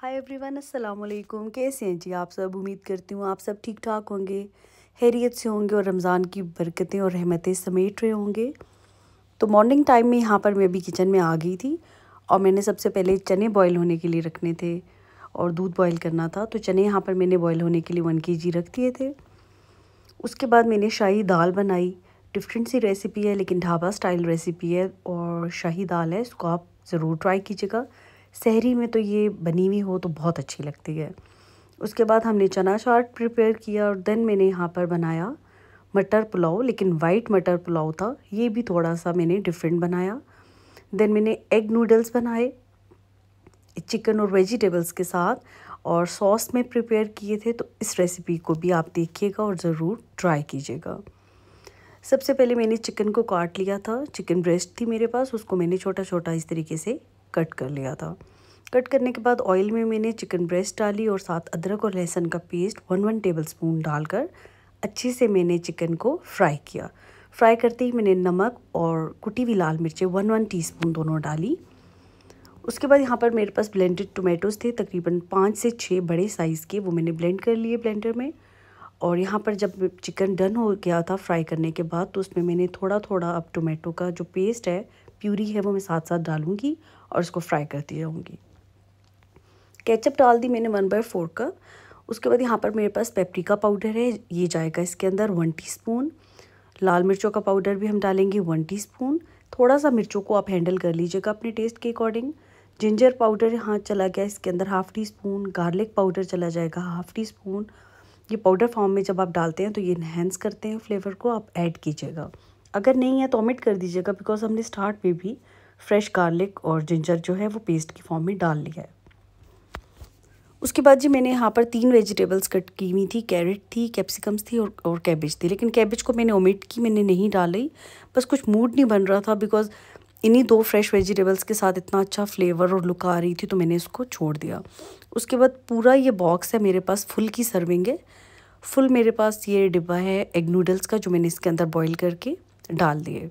hi everyone अस्सलाम वालेकुम कैसे हैं जी आप सब उम्मीद करती हूँ आप सब ठीक ठाक होंगे हैरियत से होंगे और रमज़ान की बरकतें और रहमतें समेट रहे होंगे तो मॉर्निंग टाइम में यहाँ पर मैं अभी किचन में आ गई थी और मैंने सबसे पहले चने बॉयल होने के लिए रखने थे और दूध बॉयल करना था तो चने यहाँ पर मैंने बॉयल होने के लिए वन के जी रख दिए थे उसके बाद मैंने शाही दाल बनाई डिफरेंट सी रेसिपी है लेकिन ढाबा स्टाइल रेसिपी है और शाही दाल है इसको आप ज़रूर ट्राई कीजिएगा सहरी में तो ये बनी हुई हो तो बहुत अच्छी लगती है उसके बाद हमने चना चाट प्रिपेयर किया और देन मैंने यहाँ पर बनाया मटर पुलाव लेकिन वाइट मटर पुलाव था ये भी थोड़ा सा मैंने डिफरेंट बनाया देन मैंने एग नूडल्स बनाए चिकन और वेजिटेबल्स के साथ और सॉस में प्रिपेयर किए थे तो इस रेसिपी को भी आप देखिएगा और ज़रूर ट्राई कीजिएगा सबसे पहले मैंने चिकन को काट लिया था चिकन ब्रेस्ट थी मेरे पास उसको मैंने छोटा छोटा इस तरीके से कट कर लिया था कट करने के बाद ऑयल में मैंने चिकन ब्रेस्ट डाली और साथ अदरक और लहसुन का paste one one tablespoon डालकर अच्छे से मैंने चिकन को फ्राई किया फ्राई करते ही मैंने नमक और कुटी हुई लाल मिर्चें वन वन टी दोनों डाली उसके बाद यहाँ पर मेरे पास ब्लेंडेड टोमेटोज़ थे तकरीबन पाँच से छः बड़े साइज़ के वो मैंने ब्लेंड कर लिए ब्लेंडर में और यहाँ पर जब चिकन डन हो गया था फ्राई करने के बाद तो उसमें मैंने थोड़ा थोड़ा अब टोमेटो का जो पेस्ट है प्यूरी है वो मैं साथ साथ डालूँगी और उसको फ्राई करती रहूँगी केचप डाल दी मैंने वन बाय फोर कप उसके बाद यहाँ पर मेरे पास पेपरिका पाउडर है ये जाएगा इसके अंदर वन टीस्पून लाल मिर्चों का पाउडर भी हम डालेंगे वन टीस्पून थोड़ा सा मिर्चों को आप हैंडल कर लीजिएगा अपने टेस्ट के अकॉर्डिंग जिंजर पाउडर यहाँ चला गया इसके अंदर half teaspoon garlic powder चला जाएगा हाफ़ टी स्पून ये पाउडर फॉर्म में जब आप डालते हैं तो ये इन्हेंस करते हैं फ्लेवर को आप ऐड कीजिएगा अगर नहीं है तो ऑमिट कर दीजिएगा बिकॉज हमने स्टार्ट में भी फ्रेश गार्लिक और जिंजर जो है वो पेस्ट की फॉर्म में डाल लिया है उसके बाद जी मैंने यहाँ पर तीन वेजिटेबल्स कट की हुई थी कैरेट थी कैप्सिकम्स थी और और कैबेज थी लेकिन कैबेज को मैंने ओमिट की मैंने नहीं डाली बस कुछ मूड नहीं बन रहा था बिकॉज इन्हीं दो फ्रेश वेजिटेबल्स के साथ इतना अच्छा फ्लेवर और लुक आ रही थी तो मैंने इसको छोड़ दिया उसके बाद पूरा ये बॉक्स है मेरे पास फुल की सर्विंग है फुल मेरे पास ये डिब्बा है एग नूडल्स का जो मैंने इसके अंदर बॉयल करके डाल दिए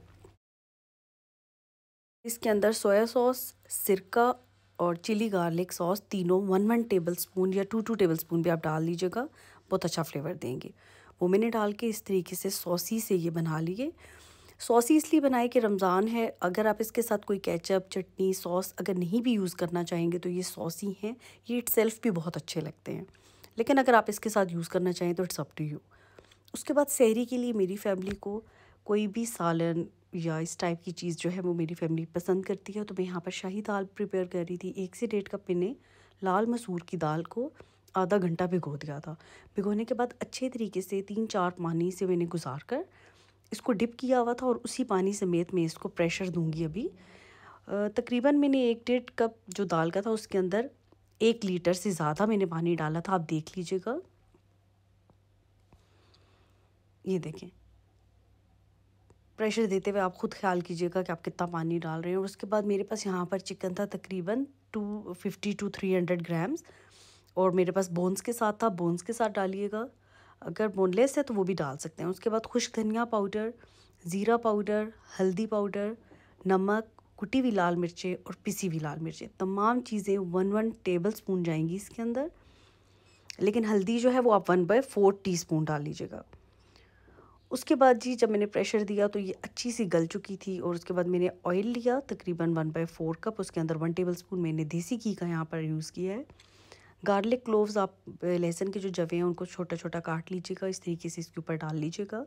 इसके अंदर सोया सॉस सिरका और चिली गार्लिक सॉस तीनों वन वन टेबल स्पून या टू टू टेबल स्पून भी आप डाल लीजिएगा बहुत अच्छा फ्लेवर देंगे वो मैंने डाल के इस तरीके से सॉसी से ये बना लिए सॉसी इसलिए बनाए कि रमज़ान है अगर आप इसके साथ कोई केचप चटनी सॉस अगर नहीं भी यूज़ करना चाहेंगे तो ये सॉसी हैं ये इट भी बहुत अच्छे लगते हैं लेकिन अगर आप इसके साथ यूज़ करना चाहें तो इट्स अप टू यू उसके बाद शहरी के लिए मेरी फैमिली को कोई भी सालन या इस टाइप की चीज़ जो है वो मेरी फैमिली पसंद करती है तो मैं यहाँ पर शाही दाल प्रिपेयर कर रही थी एक से डेढ़ कप मैंने लाल मसूर की दाल को आधा घंटा भिगो दिया था भिगोने के बाद अच्छे तरीके से तीन चार पानी से मैंने गुजार कर इसको डिप किया हुआ था और उसी पानी समेत मैं इसको प्रेशर दूंगी अभी तकरीबन मैंने एक डेढ़ कप जो दाल का था उसके अंदर एक लीटर से ज़्यादा मैंने पानी डाला था आप देख लीजिएगा ये देखें प्रेशर देते हुए आप खुद ख्याल कीजिएगा कि आप कितना पानी डाल रहे हैं और उसके बाद मेरे पास यहाँ पर चिकन था तकरीबन two fifty two three hundred grams और मेरे पास बोन्स के साथ था बोन्स के साथ डालिएगा अगर बोनलेस है तो वो भी डाल सकते हैं उसके बाद खुश धनिया पाउडर ज़ीरा पाउडर हल्दी पाउडर नमक कुटी हुई लाल मिर्चें और पिसी हुई लाल मिर्चें तमाम चीज़ें वन वन टेबल स्पून जाएंगी इसके अंदर लेकिन हल्दी जो है वो आप one by four teaspoon डाल लीजिएगा उसके बाद जी जब मैंने प्रेशर दिया तो ये अच्छी सी गल चुकी थी और उसके बाद मैंने ऑयल लिया तकरीबन वन बाई फोर कप उसके अंदर वन टेबल स्पून मैंने देसी घी का यहाँ पर यूज़ किया है गार्लिक क्लोव्स आप लहसुन के जो जवे हैं उनको छोटा छोटा काट लीजिएगा इस तरीके से इसके ऊपर डाल लीजिएगा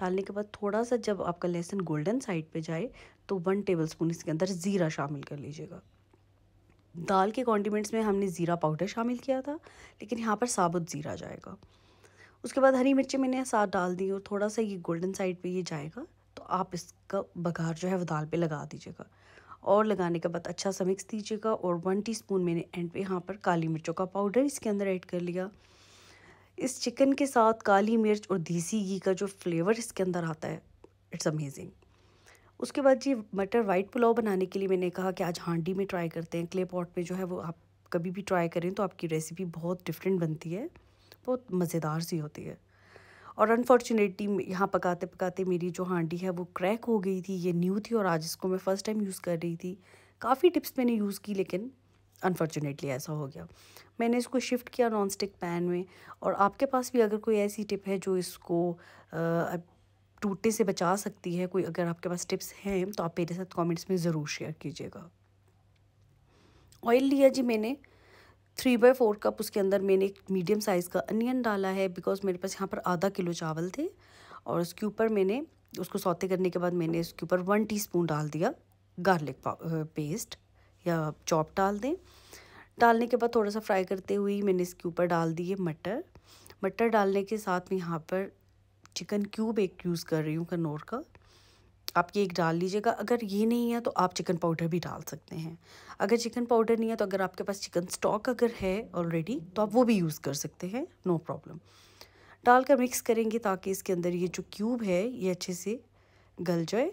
डालने के बाद थोड़ा सा जब आपका लहसुन गोल्डन साइड पर जाए तो वन टेबल स्पून इसके अंदर ज़ीरा शामिल कर लीजिएगा दाल के कॉन्डिमेंट्स में हमने ज़ीरा पाउडर शामिल किया था लेकिन यहाँ पर साबुत ज़ीरा जाएगा उसके बाद हरी मिर्ची मैंने साथ डाल दी और थोड़ा सा ये गोल्डन साइड पे ये जाएगा तो आप इसका बघार जो है वो दाल पे लगा दीजिएगा और लगाने के बाद अच्छा सा मिक्स दीजिएगा और वन टीस्पून मैंने एंड पे यहाँ पर काली मिर्चों का पाउडर इसके अंदर ऐड कर लिया इस चिकन के साथ काली मिर्च और देसी घी का जो फ्लेवर इसके अंदर आता है इट्स अमेजिंग उसके बाद जी मटर वाइट पुलाव बनाने के लिए मैंने कहा कि आज हांडी में ट्राई करते हैं क्ले पॉट में जो है वो आप कभी भी ट्राई करें तो आपकी रेसिपी बहुत डिफरेंट बनती है बहुत मज़ेदार सी होती है और अनफॉर्चुनेटली यहाँ पकाते पकाते मेरी जो हांडी है वो क्रैक हो गई थी ये न्यू थी और आज इसको मैं फ़र्स्ट टाइम यूज़ कर रही थी काफ़ी टिप्स मैंने यूज़ की लेकिन अनफॉर्चुनेटली ऐसा हो गया मैंने इसको शिफ्ट किया नॉन स्टिक पैन में और आपके पास भी अगर कोई ऐसी टिप है जो इसको टूटने से बचा सकती है कोई अगर आपके पास टिप्स हैं तो आप मेरे साथ कमेंट्स में ज़रूर शेयर कीजिएगा ऑयल लिया जी मैंने थ्री बाई फोर कप उसके अंदर मैंने एक मीडियम साइज़ का अनियन डाला है बिकॉज मेरे पास यहाँ पर आधा किलो चावल थे और उसके ऊपर मैंने उसको सौते करने के बाद मैंने उसके ऊपर वन टी डाल दिया गार्लिक पेस्ट या चॉप डाल दें डालने के बाद थोड़ा सा फ्राई करते हुए मैंने इसके ऊपर डाल दिए मटर मटर डालने के साथ में यहाँ पर चिकन क्यूब एक यूज़ कर रही हूँ कनौर का आप ये एक डाल लीजिएगा अगर ये नहीं है तो आप चिकन पाउडर भी डाल सकते हैं अगर चिकन पाउडर नहीं है तो अगर आपके पास चिकन स्टॉक अगर है ऑलरेडी तो आप वो भी यूज़ कर सकते हैं नो प्रॉब्लम डालकर मिक्स करेंगे ताकि इसके अंदर ये जो क्यूब है ये अच्छे से गल जाए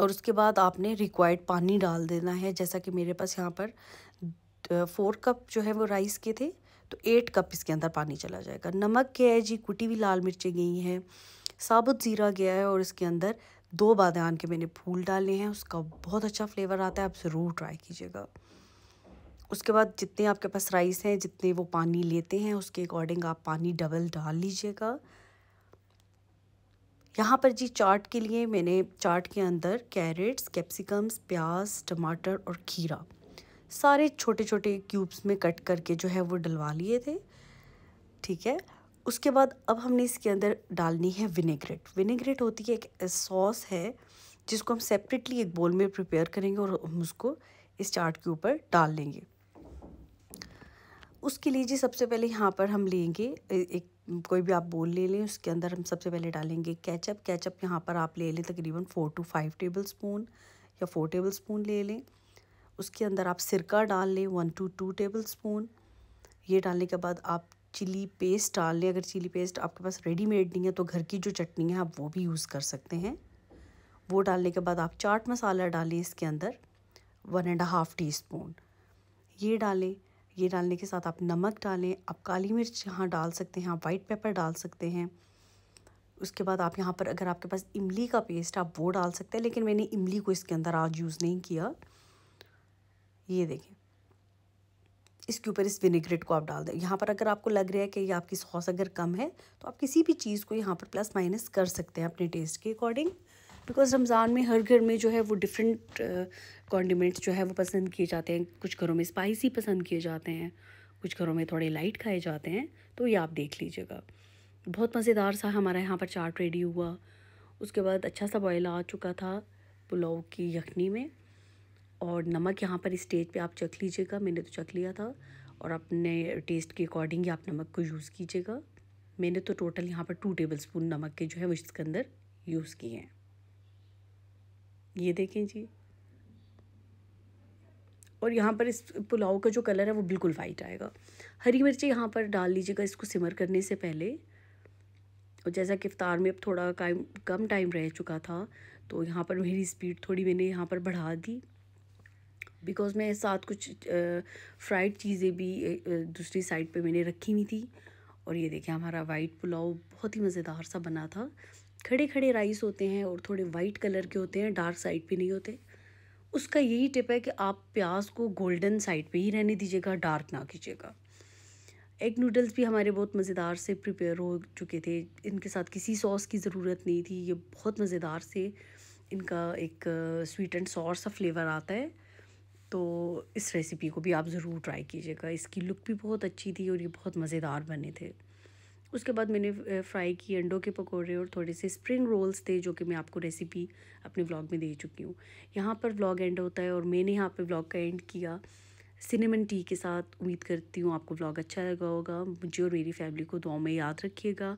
और उसके बाद आपने रिक्वायर्ड पानी डाल देना है जैसा कि मेरे पास यहाँ पर फोर कप जो है वो राइस के थे तो एट कप इसके अंदर पानी चला जाएगा नमक क्या है जी कुटी हुई लाल मिर्चें गई हैं साबुत ज़ीरा गया है और इसके अंदर दो बादान के मैंने फूल डाले हैं उसका बहुत अच्छा फ्लेवर आता है आप ज़रूर ट्राई कीजिएगा उसके बाद जितने आपके पास राइस हैं जितने वो पानी लेते हैं उसके अकॉर्डिंग आप पानी डबल डाल लीजिएगा यहाँ पर जी चाट के लिए मैंने चाट के अंदर कैरेट्स कैप्सिकम्स प्याज टमाटर और खीरा सारे छोटे छोटे क्यूब्स में कट करके जो है वो डलवा लिए थे ठीक है उसके बाद अब हमने इसके अंदर डालनी है विनेग्रेट विनेग्रेट होती है एक सॉस है जिसको हम सेपरेटली एक बोल में प्रिपेयर करेंगे और हम उसको इस चाट के ऊपर डाल लेंगे उसके लिए जी सबसे पहले यहाँ पर हम लेंगे एक कोई भी आप बोल ले लें उसके अंदर हम सबसे पहले डालेंगे कैचअप कैचअप यहाँ पर आप ले लें तकरीबन four two five tablespoon या फोर टेबल स्पून ले लें उसके अंदर आप सिरका डाल लें one two two tablespoon ये डालने के बाद आप चिली पेस्ट डाल लें अगर चिली पेस्ट आपके पास रेडीमेड नहीं है तो घर की जो चटनी है आप वो भी यूज़ कर सकते हैं वो डालने के बाद आप चाट मसाला डालें इसके अंदर one and half teaspoon ये डालें ये डालने के साथ आप नमक डालें आप काली मिर्च यहाँ डाल सकते हैं आप वाइट पेपर डाल सकते हैं उसके बाद आप यहाँ पर अगर आपके पास इमली का पेस्ट आप वो डाल सकते हैं लेकिन मैंने इमली को इसके अंदर आज यूज़ नहीं किया ये देखें इसके ऊपर इस विनेग्रेट को आप डाल दें यहाँ पर अगर आपको लग रहा है कि आपकी सॉस अगर कम है तो आप किसी भी चीज़ को यहाँ पर प्लस माइनस कर सकते हैं अपने टेस्ट के अकॉर्डिंग बिकॉज रमज़ान में हर घर में जो है वो डिफरेंट कॉन्डिमेंट्स जो है वो पसंद किए जाते हैं कुछ घरों में स्पाइसी पसंद किए जाते हैं कुछ घरों में थोड़े लाइट खाए जाते हैं तो ये आप देख लीजिएगा बहुत मज़ेदार सा हमारा यहाँ पर चाट रेडी हुआ उसके बाद अच्छा सा बॉयल आ चुका था पुलाव की यखनी में और नमक यहाँ पर स्टेज पे आप चख लीजिएगा मैंने तो चख लिया था और अपने टेस्ट के अकॉर्डिंग ही आप नमक को यूज़ कीजिएगा मैंने तो टोटल यहाँ पर टू टेबल स्पून नमक के जो है वो इसके अंदर यूज़ किए हैं ये देखें जी और यहाँ पर इस पुलाव का जो कलर है वो बिल्कुल वाइट आएगा हरी मिर्ची यहाँ पर डाल लीजिएगा इसको सिमर करने से पहले और जैसा कि में अब थोड़ा कम टाइम रह चुका था तो यहाँ पर मेरी स्पीड थोड़ी मैंने यहाँ पर बढ़ा दी बिकॉज़ मैं साथ कुछ फ्राइड चीज़ें भी दूसरी साइड पे मैंने रखी हुई थी और ये देखें हमारा वाइट पुलाव बहुत ही मज़ेदार सा बना था खड़े खड़े राइस होते हैं और थोड़े वाइट कलर के होते हैं डार्क साइड पे नहीं होते उसका यही टिप है कि आप प्याज को गोल्डन साइड पे ही रहने दीजिएगा डार्क ना कीजिएगा एग नूडल्स भी हमारे बहुत मज़ेदार से प्रिपेयर हो चुके थे इनके साथ किसी सॉस की ज़रूरत नहीं थी ये बहुत मज़ेदार से इनका एक स्वीट एंड सॉस का फ्लेवर आता है तो इस रेसिपी को भी आप ज़रूर ट्राई कीजिएगा इसकी लुक भी बहुत अच्छी थी और ये बहुत मज़ेदार बने थे उसके बाद मैंने फ्राई की अंडों के पकौड़े और थोड़े से स्प्रिंग रोल्स थे जो कि मैं आपको रेसिपी अपने व्लॉग में दे चुकी हूँ यहाँ पर व्लॉग एंड होता है और मैंने यहाँ पर व्लॉग का एंड किया सिनेमन टी के साथ उम्मीद करती हूँ आपको व्लॉग अच्छा लगा होगा मुझे और मेरी फैमिली को दुआ में याद रखिएगा